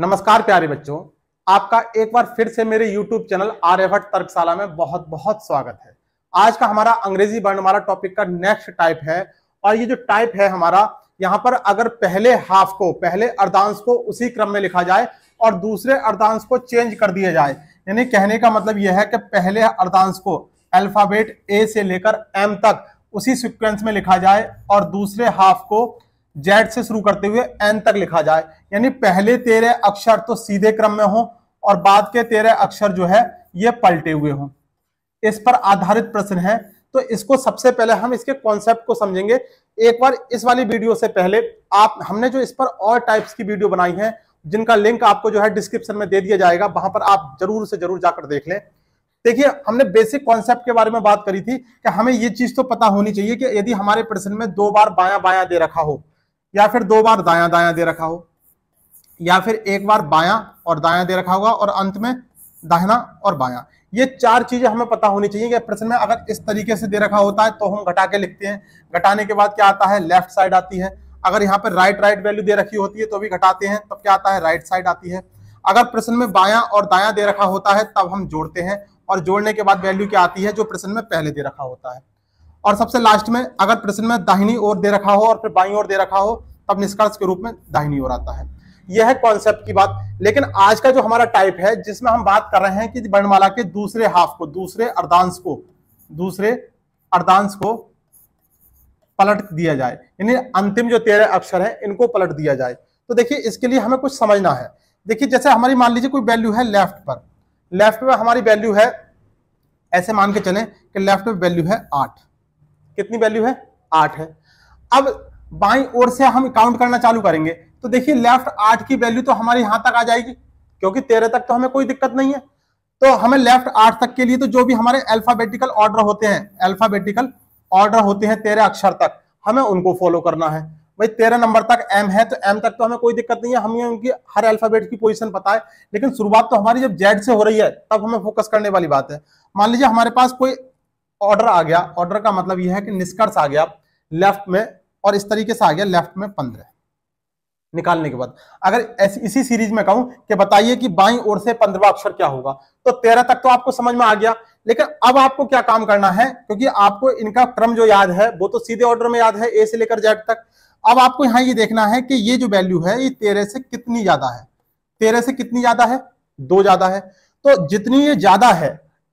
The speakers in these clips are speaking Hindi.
नमस्कार प्यारे बच्चों आपका एक बार फिर से मेरे YouTube चैनल आर्यभट तर्कशाला में बहुत बहुत स्वागत है आज का हमारा अंग्रेजी वर्णमाला टॉपिक का नेक्स्ट टाइप है और ये जो टाइप है हमारा यहाँ पर अगर पहले हाफ को पहले अर्धांश को उसी क्रम में लिखा जाए और दूसरे अर्धांश को चेंज कर दिया जाए यानी कहने का मतलब यह है कि पहले अर्धांश को अल्फाबेट ए से लेकर एम तक उसी सिक्वेंस में लिखा जाए और दूसरे हाफ को जेड से शुरू करते हुए एन तक लिखा जाए यानी पहले तेरह अक्षर तो सीधे क्रम में हो और बाद के तेरह अक्षर जो है ये पलटे हुए हों इस पर आधारित प्रश्न है तो इसको सबसे पहले हम इसके कॉन्सेप्ट को समझेंगे एक बार इस वाली वीडियो से पहले आप हमने जो इस पर और टाइप्स की वीडियो बनाई है जिनका लिंक आपको जो है डिस्क्रिप्शन में दे दिया जाएगा वहां पर आप जरूर से जरूर जाकर देख लें देखिए हमने बेसिक कॉन्सेप्ट के बारे में बात करी थी कि हमें ये चीज तो पता होनी चाहिए कि यदि हमारे प्रश्न में दो बार बाया बाया दे रखा हो या फिर दो बार दाया दाया दे रखा हो या फिर एक बार बाया और दाया दे रखा होगा और अंत में दाहिना और बाया ये चार चीजें हमें पता होनी चाहिए कि प्रश्न में अगर इस तरीके से दे रखा होता है तो हम घटा के लिखते हैं घटाने के बाद क्या आता है लेफ्ट साइड आती है अगर यहाँ पर राइट राइट वैल्यू दे रखी होती है तो भी घटाते हैं तब क्या आता है राइट साइड आती है अगर प्रश्न में बाया और दाया दे रखा होता है तब हम जोड़ते हैं और जोड़ने के बाद वैल्यू क्या आती है जो प्रश्न में पहले दे रखा होता है और सबसे लास्ट में अगर प्रश्न में दाहिनी ओर दे रखा हो और फिर बाई ओर दे रखा हो तब निष्कर्ष के रूप में दाहिनी ओर आता है यह है कॉन्सेप्ट की बात लेकिन आज का जो हमारा टाइप है जिसमें हम बात कर रहे हैं कि वर्णमाला के दूसरे हाफ को दूसरे अर्धांश को दूसरे अर्धांश को पलट दिया जाए यानी अंतिम जो तेरह अक्षर है इनको पलट दिया जाए तो देखिए इसके लिए हमें कुछ समझना है देखिए जैसे हमारी मान लीजिए कोई वैल्यू है लेफ्ट पर लेफ्ट में हमारी वैल्यू है ऐसे मान के चले कि लेफ्ट में वैल्यू है आठ कितनी वैल्यू है आठ है अब बाई ओर से हम काउंट करना चालू करेंगे तो देखिए लेफ्ट आठ की वैल्यू तो हमारे यहां तक आ जाएगी क्योंकि तेरह तक तो हमें कोई दिक्कत नहीं है तो हमें लेफ्ट आठ तक के लिए तो जो भी हमारे अल्फाबेटिकल ऑर्डर होते हैं अल्फाबेटिकल ऑर्डर होते हैं तेरह अक्षर तक हमें उनको फॉलो करना है भाई तेरह नंबर तक एम है तो एम तक तो हमें कोई दिक्कत नहीं है हमें उनकी हर अल्फाबेट की पोजिशन पता है लेकिन शुरुआत तो हमारी जब जेड से हो रही है तब हमें फोकस करने वाली बात है मान लीजिए हमारे पास कोई ऑर्डर आ गया ऑर्डर का मतलब यह है कि निष्कर्ष आ गया लेफ्ट में और इस तरीके से आ गया लेफ्ट में पंद्रह निकालने के बाद अगर इसी सीरीज में कहूं कि बताइए कि बाई ओर से पंद्रवा अक्षर क्या होगा तो तेरह तक तो आपको समझ में आ गया लेकिन अब आपको क्या काम करना है क्योंकि आपको इनका क्रम जो याद है वो तो सीधे ऑर्डर में याद है ए से लेकर जेड तक अब आपको यहां ये देखना है कि ये जो वैल्यू है ये तेरह से कितनी ज्यादा है तेरह से कितनी ज्यादा है दो ज्यादा है तो जितनी ये ज्यादा है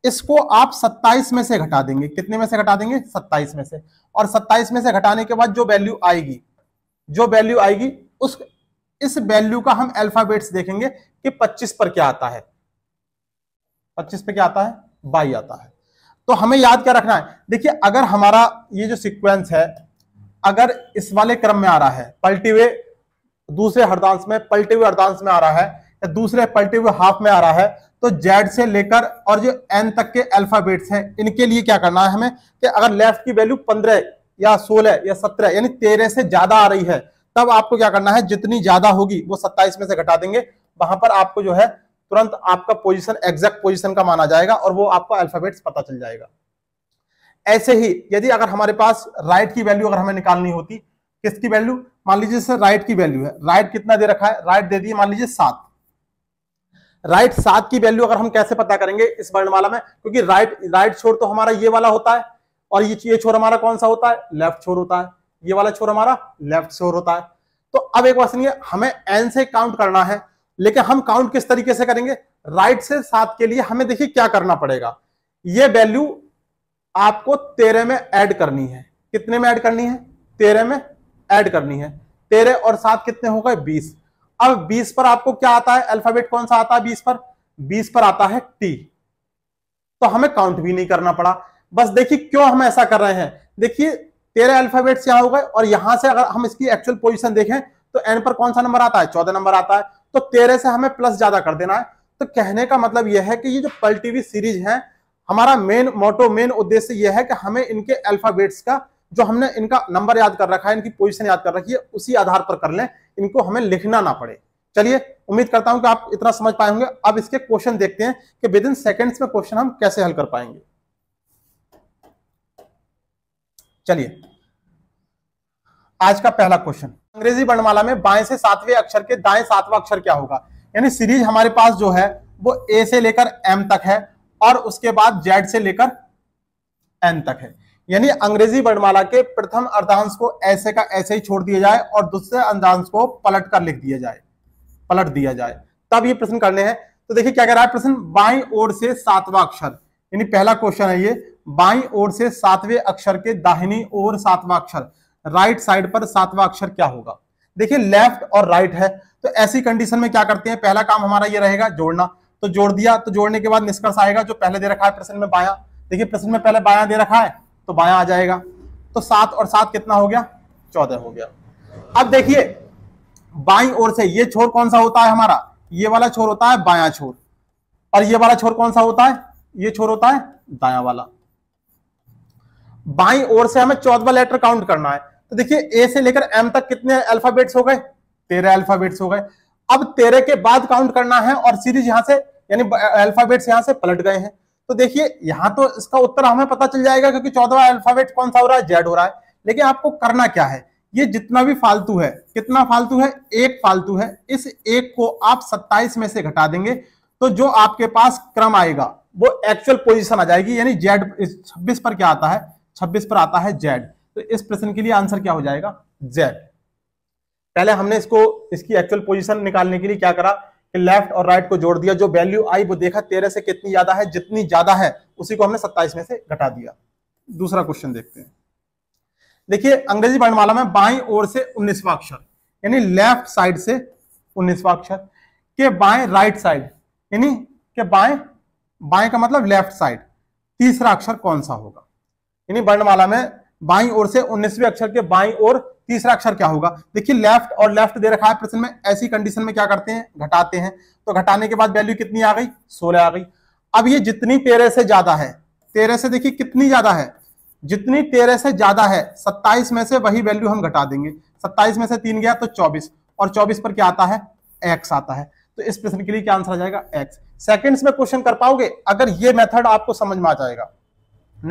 इसको आप 27 में से घटा देंगे कितने में से घटा देंगे 27 में से और 27 में से घटाने के बाद जो वैल्यू आएगी जो वैल्यू आएगी उस इस वैल्यू का हम अल्फाबेट्स देखेंगे कि 25 पर क्या आता है 25 पे क्या आता है बाई आता है तो हमें याद क्या रखना है देखिए अगर हमारा ये जो सिक्वेंस है अगर इस वाले क्रम में आ रहा है पलटे हुए दूसरे हरदांश में पलटे हुए हरदांश में आ रहा है तो दूसरे पलटे हुए हाफ में आ रहा है तो जेड से लेकर और जो एन तक के अल्फाबेट्स हैं इनके लिए क्या करना है हमें कि अगर लेफ्ट की वैल्यू पंद्रह या सोलह या सत्रह यानी तेरह से ज्यादा आ रही है तब आपको क्या करना है जितनी ज्यादा होगी वो सत्ताईस में से घटा देंगे वहां पर आपको जो है तुरंत आपका पोजिशन एग्जैक्ट पोजिशन का माना जाएगा और वो आपको अल्फाबेट्स पता चल जाएगा ऐसे ही यदि अगर हमारे पास राइट की वैल्यू अगर हमें निकालनी होती किसकी वैल्यू मान लीजिए सर राइट की वैल्यू है राइट कितना दे रखा है राइट दे दिए मान लीजिए सात राइट सात की वैल्यू अगर हम कैसे पता करेंगे इस वर्णमाला में क्योंकि राइट राइट छोर तो हमारा ये वाला होता है और ये ये छोर हमारा कौन सा होता है लेफ्ट छोर होता है ये वाला छोर हमारा लेफ्ट छोर होता है तो अब एक क्वेश्चन ये हमें एन से काउंट करना है लेकिन हम काउंट किस तरीके से करेंगे राइट से सात के लिए हमें देखिए क्या करना पड़ेगा ये वैल्यू आपको तेरह में एड करनी है कितने में एड करनी है तेरह में एड करनी है तेरह और सात कितने हो गए बीस अब 20 पर आपको क्या आता है अल्फाबेट कौन सा आता है 20 पर 20 पर आता है टी तो हमें काउंट भी नहीं करना पड़ा बस देखिए क्यों हम ऐसा कर रहे हैं देखिए तेरह अल्फाबेट यहां हो गए और यहां से अगर हम इसकी एक्चुअल पोजिशन देखें तो एन पर कौन सा नंबर आता है चौदह नंबर आता है तो तेरह से हमें प्लस ज्यादा कर देना है तो कहने का मतलब यह है कि ये जो पल टीवी सीरीज है हमारा मेन मोटो मेन उद्देश्य यह है कि हमें इनके अल्फाबेट्स का जो हमने इनका नंबर याद कर रखा है इनकी पोजिशन याद कर रखी है उसी आधार पर कर लें इनको हमें लिखना ना पड़े चलिए उम्मीद करता हूं कि आप इतना समझ पाए होंगे अब इसके क्वेश्चन देखते हैं कि विद इन सेकेंड्स में क्वेश्चन हम कैसे हल कर पाएंगे चलिए आज का पहला क्वेश्चन अंग्रेजी वर्णमाला में बाएं से सातवें अक्षर के दाएं सातवां अक्षर क्या होगा यानी सीरीज हमारे पास जो है वो ए से लेकर एम तक है और उसके बाद जेड से लेकर एन तक है यानी अंग्रेजी वर्णमाला के प्रथम अर्धांश को ऐसे का ऐसे ही छोड़ दिया जाए और दूसरे अर्धांश को पलट कर लिख दिया जाए पलट दिया जाए तब ये प्रश्न करने हैं तो देखिए क्या कह रहा है प्रश्न बाई ओर से सातवा अक्षर यानी पहला क्वेश्चन है ये बाई ओर से सातवें अक्षर के दाहिनी ओर सातवा अक्षर राइट साइड पर सातवा अक्षर क्या होगा देखिए लेफ्ट और राइट है तो ऐसी कंडीशन में क्या करते हैं पहला काम हमारा ये रहेगा जोड़ना तो जोड़ दिया तो जोड़ने के बाद निष्कर्ष आएगा जो पहले दे रखा है प्रश्न में बाया देखिए प्रश्न में पहले बाया दे रखा है तो बाया आ जाएगा तो सात और सात कितना हो गया चौदह हो गया अब देखिए बाई ओर से ये छोर कौन सा होता है हमारा ये वाला छोर होता है बाया छोर और ये वाला छोर कौन सा होता है ये छोर होता है दाया वाला बाई ओर से हमें चौदह लेटर काउंट करना है तो देखिए ए से लेकर एम तक कितने अल्फाबेट्स हो गए तेरह अल्फाबेट्स हो गए अब तेरह के बाद काउंट करना है और सीरीज यहां से यानी अल्फाबेट्स यहां से पलट गए हैं तो देखिए यहाँ तो इसका उत्तर हमें पता चल जाएगा क्योंकि चौदवा अल्फाबेट कौन सा हो रहा है जेड हो रहा है लेकिन आपको करना क्या है ये जितना भी फालतू है कितना फालतू है एक फालतू है इस एक को आप 27 में से घटा देंगे तो जो आपके पास क्रम आएगा वो एक्चुअल पोजीशन आ जाएगी यानी जेड छब्बीस पर क्या आता है छब्बीस पर आता है जेड तो इस प्रश्न के लिए आंसर क्या हो जाएगा जेड पहले हमने इसको इसकी एक्चुअल पोजीशन निकालने के लिए क्या करा कि लेफ्ट और राइट को जोड़ दिया जो वैल्यू आई वो देखा तेरह से कितनी ज्यादा है जितनी ज्यादा है उसी को हमने सत्ताईस में से घटा दिया दूसरा क्वेश्चन देखते हैं देखिए अंग्रेजी वर्णमाला में बाई ओर से उन्नीसवा अक्षर यानी लेफ्ट साइड से उन्नीसवा अक्षर के बाएं राइट साइड यानी के बाएं बाएं का मतलब लेफ्ट साइड तीसरा अक्षर कौन सा होगा यानी वर्णमाला में बाई ओर से उन्नीसवे अक्षर के बाई ओर तीसरा अक्षर क्या होगा देखिए लेफ्ट और लेफ्ट दे रखा है प्रश्न में ऐसी कंडीशन में क्या करते हैं घटाते हैं तो घटाने के बाद वैल्यू कितनी आ गई सोलह आ गई अब ये जितनी तेरह से ज्यादा है तेरह से देखिए कितनी ज्यादा है जितनी तेरह से ज्यादा है सत्ताईस में से वही वैल्यू हम घटा देंगे सत्ताईस में से तीन गया तो चौबीस और चौबीस पर क्या आता है एक्स आता है तो इस प्रश्न के लिए क्या आंसर आ जाएगा एक्स सेकेंड्स में क्वेश्चन कर पाओगे अगर ये मेथड आपको समझ में आ जाएगा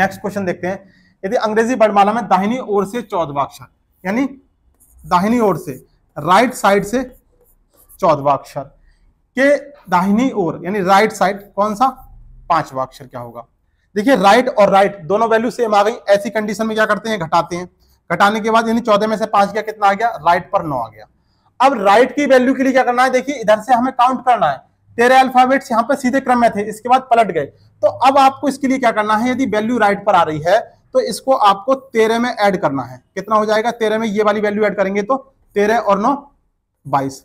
नेक्स्ट क्वेश्चन देखते हैं यदि अंग्रेजी वर्णमाला में दाहिनी ओर से चौदह अक्षर यानी दाहिनी ओर से राइट साइड से चौदवा अक्षर के दाहिनी ओर यानी राइट साइड कौन सा पांचवा अक्षर क्या होगा देखिए राइट और राइट दोनों वैल्यू सेम आ गई ऐसी कंडीशन में क्या करते हैं घटाते हैं घटाने के बाद यानी चौदह में से पांच गया कितना आ गया राइट पर नौ आ गया अब राइट की वैल्यू के लिए क्या करना है देखिए इधर से हमें काउंट करना है तेरह अल्फाबेट्स यहाँ पे सीधे क्रम में थे इसके बाद पलट गए तो अब आपको इसके लिए क्या करना है यदि वैल्यू राइट पर आ रही है तो इसको आपको तेरह में ऐड करना है कितना हो जाएगा तेरह में ये वाली वैल्यू ऐड करेंगे तो तेरह और नौ बाईस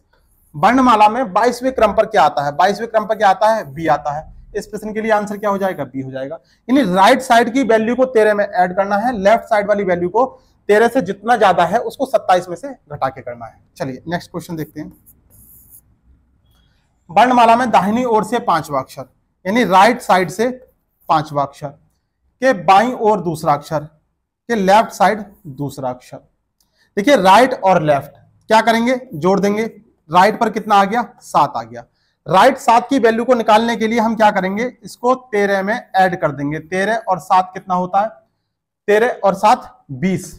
वर्णमाला में बाईसवें क्रम पर क्या आता है बाईसवें क्रम पर क्या आता है बी आता है इस प्रश्न के लिए आंसर क्या हो जाएगा बी हो जाएगा यानी राइट साइड की वैल्यू को तेरह में ऐड करना है लेफ्ट साइड वाली वैल्यू को तेरह से जितना ज्यादा है उसको सत्ताईस में से घटा के करना है चलिए नेक्स्ट क्वेश्चन देखते हैं वर्णमाला में दाहिनी ओर से पांचवा अक्षर यानी राइट साइड से पांचवा अक्षर के बाई और दूसरा अक्षर के लेफ्ट साइड दूसरा अक्षर देखिए राइट और लेफ्ट क्या करेंगे जोड़ देंगे राइट पर कितना आ गया सात आ गया राइट सात की वैल्यू को निकालने के लिए हम क्या करेंगे इसको तेरह में ऐड कर देंगे तेरह और सात कितना होता है तेरह और सात बीस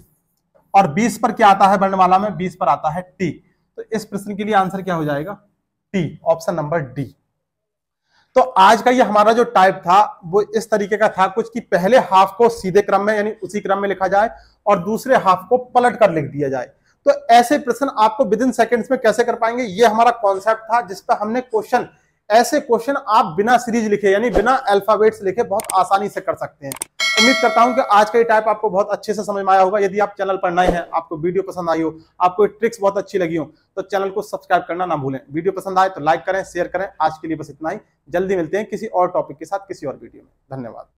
और बीस पर क्या आता है वर्णमाला में बीस पर आता है टी तो इस प्रश्न के लिए आंसर क्या हो जाएगा टी ऑप्शन नंबर डी तो आज का ये हमारा जो टाइप था वो इस तरीके का था कुछ कि पहले हाफ को सीधे क्रम में यानी उसी क्रम में लिखा जाए और दूसरे हाफ को पलट कर लिख दिया जाए तो ऐसे प्रश्न आपको विद इन सेकेंड्स में कैसे कर पाएंगे ये हमारा कॉन्सेप्ट था जिस पर हमने क्वेश्चन ऐसे क्वेश्चन आप बिना सीरीज लिखे यानी बिना अल्फाबेट्स लिखे बहुत आसानी से कर सकते हैं उम्मीद करता हूं कि आज का ये टाइप आपको बहुत अच्छे से समझ में आया होगा यदि आप चैनल पर नए हैं आपको वीडियो पसंद आई हो आपको ट्रिक्स बहुत अच्छी लगी हो तो चैनल को सब्सक्राइब करना ना भूलें वीडियो पसंद आए तो लाइक करें शेयर करें आज के लिए बस इतना ही जल्दी मिलते हैं किसी और टॉपिक के साथ किसी और वीडियो में धन्यवाद